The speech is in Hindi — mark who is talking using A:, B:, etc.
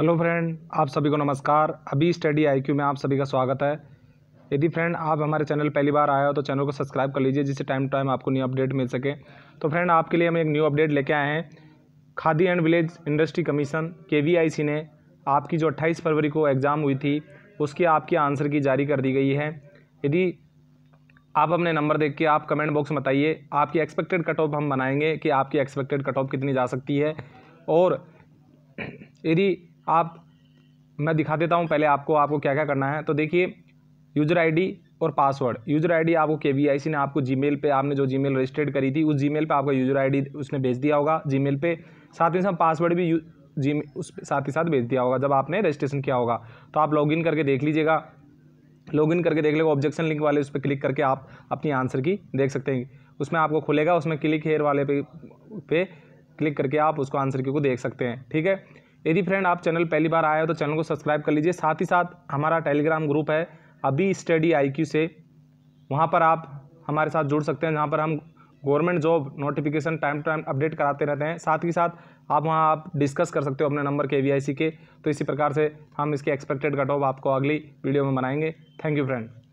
A: हेलो फ्रेंड आप सभी को नमस्कार अभी स्टडी आईक्यू में आप सभी का स्वागत है यदि फ्रेंड आप हमारे चैनल पहली बार आए हो तो चैनल को सब्सक्राइब कर लीजिए जिससे टाइम टू टाइम आपको न्यू अपडेट मिल सके तो फ्रेंड आपके लिए हम एक न्यू अपडेट लेके आए हैं Khadi and village industry commission के ने आपकी जो अट्ठाईस फरवरी को एग्ज़ाम हुई थी उसकी आपकी आंसर की जारी कर दी गई है यदि आप अपने नंबर देख के आप कमेंट बॉक्स में बताइए आपकी एक्सपेक्टेड कट ऑफ हम बनाएंगे कि आपकी एक्सपेक्टेड कट ऑफ कितनी जा सकती है और यदि आप मैं दिखा देता हूँ पहले आपको आपको क्या क्या करना है तो देखिए यूज़र आईडी और पासवर्ड यूज़र आईडी आपको के वी आई सी ने आपको जी पे आपने जो मेल रजिस्टर्ड करी थी उस जी मेल आपका यूज़र आई उसने भेज दिया होगा जी मेल साथ ही साथ पासवर्ड भी जी उस साथ ही साथ भेज दिया होगा जब आपने रजिस्ट्रेशन किया होगा तो आप लॉगिन करके देख लीजिएगा लॉगिन करके देख लेगा ऑब्जेक्शन लिंक वाले उस पर क्लिक करके आप अपनी आंसर की देख सकते हैं उसमें आपको खुलेगा उसमें क्लिक हेयर वाले पे पे क्लिक करके आप उसको आंसर की को देख सकते हैं ठीक है यदि फ्रेंड आप चैनल पहली बार आए हो तो चैनल को सब्सक्राइब कर लीजिए साथ ही साथ हमारा टेलीग्राम ग्रुप है अभी स्टडी आईक्यू से वहाँ पर आप हमारे साथ जुड़ सकते हैं जहाँ पर हम government job notification time to time update कराते रहते हैं साथ ही साथ आप वहाँ आप डिस्कस कर सकते हो अपने नंबर के वी के तो इसी प्रकार से हम इसके एक्सपेक्टेड कट ऑफ आपको अगली वीडियो में बनाएंगे थैंक यू फ्रेंड